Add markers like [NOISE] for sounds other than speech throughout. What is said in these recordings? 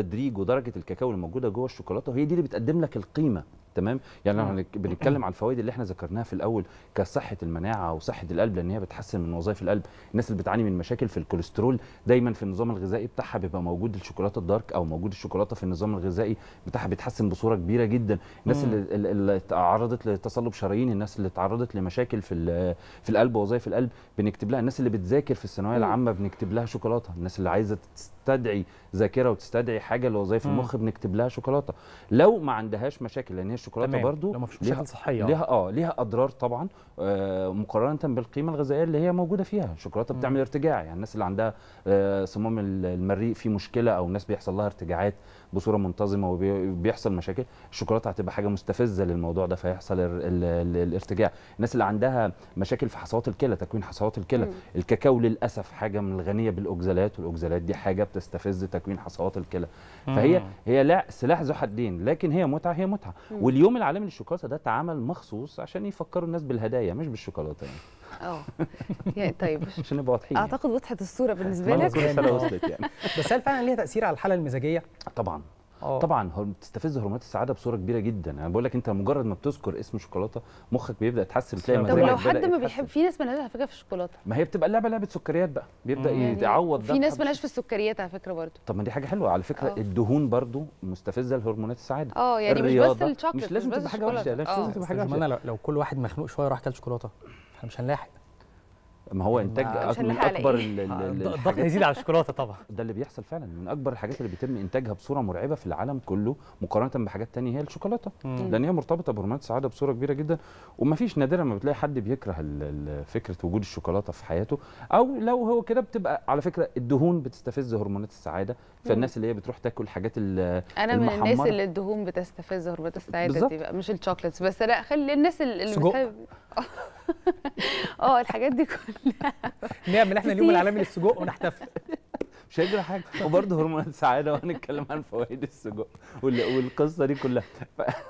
التدريج ودرجه الكاكاو الموجوده جوه الشوكولاته هي دي اللي بتقدم لك القيمه تمام يعني احنا نعم. بنتكلم على الفوائد اللي احنا ذكرناها في الاول كصحه المناعه وصحه القلب لان هي بتحسن من وظائف القلب الناس اللي بتعاني من مشاكل في الكوليسترول دايما في النظام الغذائي بتاعها بيبقى موجود الشوكولاته الدارك او موجود الشوكولاته في النظام الغذائي بتاعها بيتحسن بصوره كبيره جدا الناس اللي, اللي تعرضت لتصلب شرايين الناس اللي تعرضت لمشاكل في في القلب ووظائف القلب بنكتب لها الناس اللي بتذاكر في الثانويه العامه بنكتب لها شوكولاته الناس اللي عايزه تستدعي ذاكره وتستدعي حاجه لوظائف المخ بنكتب لها شوكولاته لو ما عندهاش مشاكل لان هي الشوكولاته برضو لما في ليها صحيه ليها اه ليها اضرار طبعا آه مقارنه بالقيمه الغذائيه اللي هي موجوده فيها الشوكولاته بتعمل ارتجاع يعني الناس اللي عندها آه صمام المريء فيه مشكله او الناس بيحصل لها ارتجاعات بصوره منتظمه وبيحصل مشاكل الشوكولاته هتبقى حاجه مستفزه للموضوع ده فيحصل الـ الـ الـ الارتجاع الناس اللي عندها مشاكل في حصوات الكلى تكوين حصوات الكلى الكاكاو للاسف حاجه من الغنيه بالاوكسالات والاوكسالات دي حاجه بتستفز تكوين حصوات الكلى فهي هي لا سلاح ذو حدين لكن هي متعه هي متعه واليوم العالمي للشوكولاته ده اتعمل مخصوص عشان يفكروا الناس بالهدايا مش بالشوكولاته يعني اه يعني طيب [LAUGHS] عشان نبقى واضحين يعني. اعتقد وضحت الصوره بالنسبه لك يعني بس هل فعلا ليها تاثير على الحاله المزاجيه طبعا أوه. طبعا بتستفز هرمونات السعاده بصوره كبيره جدا انا بقول لك انت مجرد ما بتذكر اسم شوكولاته مخك بيبدا يتحسن تلاقي طب لو حد ما بيحب في ناس مالهاش على فكره في الشوكولاته ما هي بتبقى اللعبه لعبه سكريات بقى بيبدا يعوض يعني ده في ناس مالهاش في السكريات على فكره برضه طب ما دي حاجه حلوه على فكره أوه. الدهون برضه مستفزه لهرمونات السعاده اه يعني مش بس الشوكولاته مش لازم تبقى حاجه وحشه مش لازم آه. تبقى حاجه وحشه لو كل واحد مخنوق شويه راح كل شوكولاته احنا مش هنلاحق ما هو انتاج من اكبر إيه؟ الضغط هيزيد على الشوكولاته طبعا ده اللي بيحصل فعلا من اكبر الحاجات اللي بيتم انتاجها بصوره مرعبه في العالم كله مقارنه بحاجات ثانيه هي الشوكولاته لان هي مرتبطه بهرمونات السعاده بصوره كبيره جدا ومفيش نادرا ما بتلاقي حد بيكره فكره وجود الشوكولاته في حياته او لو هو كده بتبقى على فكره الدهون بتستفز هرمونات السعاده فالناس اللي هي بتروح تاكل الحاجات انا من الناس اللي الدهون بتستفز هرمونات السعاده دي بقى مش الشوكليتس بس لا خلي الناس اللي بتحب [LAUGHS] [LAUGHS] اه الحاجات دي كلها نعمل احنا اليوم العالمي للسجق ونحتفل مش هيجرى حاجه وبرضه هرمونات السعاده وهنتكلم عن فوائد السجق والقصه دي كلها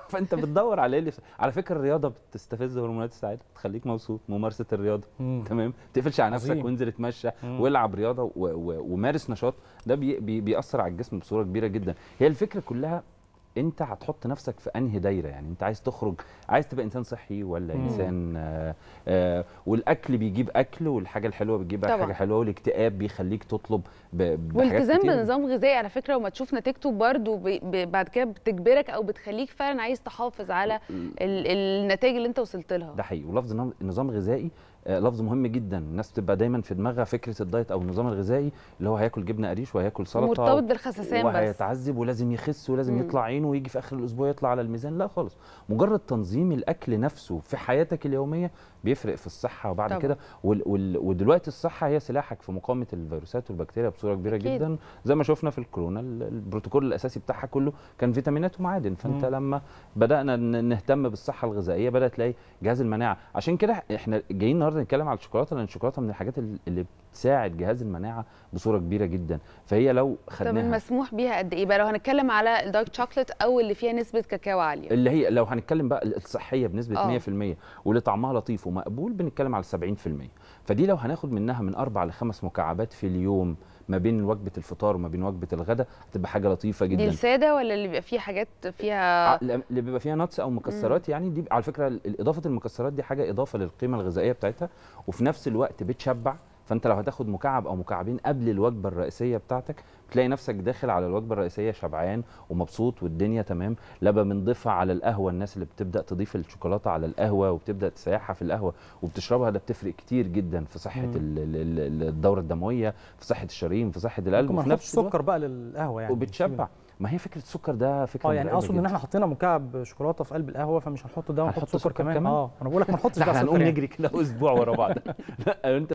فانت بتدور على ايه على فكره الرياضه بتستفز هرمونات السعاده بتخليك مبسوط ممارسه الرياضه مم. تمام تقفلش على نفسك وانزل اتمشى والعب رياضه ومارس نشاط ده بي بي بيأثر على الجسم بصوره كبيره جدا هي الفكره كلها انت هتحط نفسك في انهي دايره يعني انت عايز تخرج عايز تبقى انسان صحي ولا مم. انسان آآ آه، آآ آه، والاكل بيجيب اكل والحاجه الحلوه بتجيب حاجه حلوه والاكتئاب بيخليك تطلب والتزام بنظام غذائي على فكره وما تشوف نتيجته برده بعد كده بتجبرك او بتخليك فعلا عايز تحافظ على النتائج اللي انت وصلت لها ده حقيقي ولفظ نظام غذائي آه، لفظ مهم جدا الناس بتبقى دايما في دماغها فكره الدايت او النظام الغذائي اللي هو هياكل جبنه قريش وهياكل سلطه مرتبط بالخسسان بس وهيتعذب ولازم يخس ولازم مم. يطلع عينه ويجي في اخر الاسبوع يطلع على الميزان لا خالص مجرد تنظيم الاكل نفسه في حياتك اليوميه بيفرق في الصحه وبعد كده وال وال ودلوقتي الصحه هي سلاحك في مقاومه الفيروسات والبكتيريا بصوره كبيره أكيد. جدا زي ما شفنا في الكورونا البروتوكول الاساسي بتاعها كله كان فيتامينات ومعادن فانت مم. لما بدانا نهتم بالصحه الغذائيه بدات تلاقي جهاز المناعه عشان كده احنا جايين النهارده نتكلم على الشوكولاته لان الشوكولاته من الحاجات اللي بتساعد جهاز المناعه بصوره كبيره جدا فهي لو خدناها طب المسموح بيها قد ايه بقى لو هنتكلم على الدارك شوكليت او اللي فيها نسبه كاكاو عاليه اللي هي لو هنتكلم بقى الصحيه بنسبه أوه. 100% واللي طعمها لطيف ومقبول بنتكلم على 70% فدي لو هناخد منها من اربع لخمس مكعبات في اليوم ما بين وجبه الفطار وما بين وجبه الغداء هتبقى حاجه لطيفه جدا دي الساده ولا اللي بيبقى فيه حاجات فيها آه، اللي بيبقى فيها نتس او مكسرات مم. يعني دي على فكره اضافه المكسرات دي حاجه اضافه للقيمه الغذائيه بتاعتها وفي نفس الوقت بتشبع فانت لو هتاخد مكعب او مكعبين قبل الوجبه الرئيسيه بتاعتك بتلاقي نفسك داخل على الوجبه الرئيسيه شبعان ومبسوط والدنيا تمام لا بنضيفها على القهوه الناس اللي بتبدا تضيف الشوكولاته على القهوه وبتبدا تسيحها في القهوه وبتشربها ده بتفرق كتير جدا في صحه الدوره الدمويه في صحه الشرايين في صحه القلب وفي نفس السكر بقى للقهوه يعني وبتشبع ما هي فكره السكر ده فكره اه يعني اقصد ان احنا حطينا مكعب شوكولاته في قلب القهوه فمش هنحط ده ونحط سكر, سكر كمان. كمان اه انا بقول لك ما نحطش ده سكر هنقوم يعني. نجري كده اسبوع ورا بعض [LAUGHS] لا انت